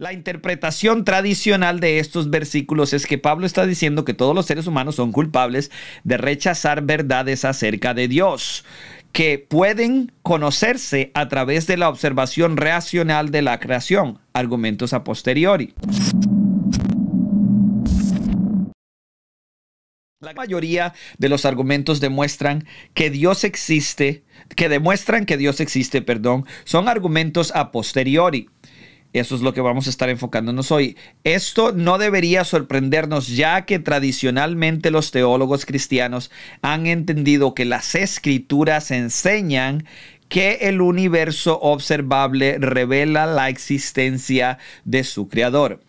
La interpretación tradicional de estos versículos es que Pablo está diciendo que todos los seres humanos son culpables de rechazar verdades acerca de Dios que pueden conocerse a través de la observación racional de la creación, argumentos a posteriori. La mayoría de los argumentos demuestran que Dios existe, que demuestran que Dios existe, perdón, son argumentos a posteriori. Eso es lo que vamos a estar enfocándonos hoy. Esto no debería sorprendernos ya que tradicionalmente los teólogos cristianos han entendido que las escrituras enseñan que el universo observable revela la existencia de su creador.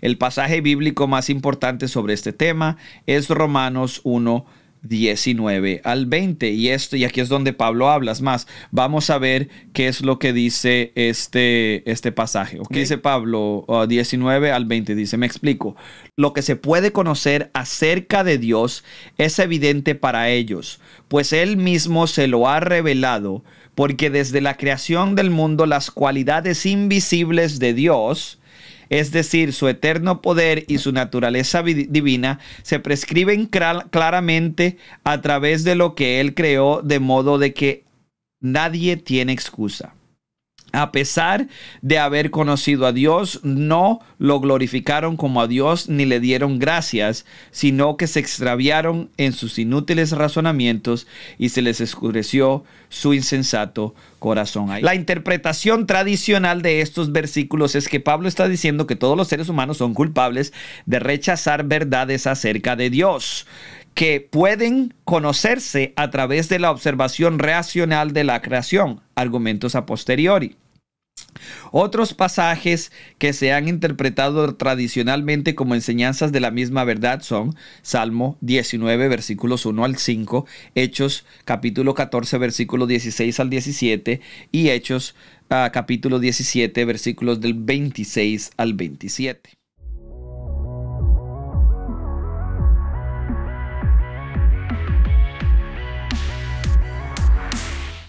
El pasaje bíblico más importante sobre este tema es Romanos 1. 19 al 20. Y esto, y aquí es donde Pablo hablas más. Vamos a ver qué es lo que dice este, este pasaje. ¿Qué dice Pablo 19 uh, al 20? Dice, me explico. Lo que se puede conocer acerca de Dios es evidente para ellos, pues Él mismo se lo ha revelado, porque desde la creación del mundo las cualidades invisibles de Dios, es decir, su eterno poder y su naturaleza divina, se prescriben claramente a través de lo que Él creó, de modo de que nadie tiene excusa a pesar de haber conocido a Dios, no lo glorificaron como a Dios ni le dieron gracias, sino que se extraviaron en sus inútiles razonamientos y se les escureció su insensato corazón. La interpretación tradicional de estos versículos es que Pablo está diciendo que todos los seres humanos son culpables de rechazar verdades acerca de Dios que pueden conocerse a través de la observación racional de la creación, argumentos a posteriori. Otros pasajes que se han interpretado tradicionalmente como enseñanzas de la misma verdad son Salmo 19, versículos 1 al 5, Hechos capítulo 14, versículos 16 al 17 y Hechos ah, capítulo 17, versículos del 26 al 27.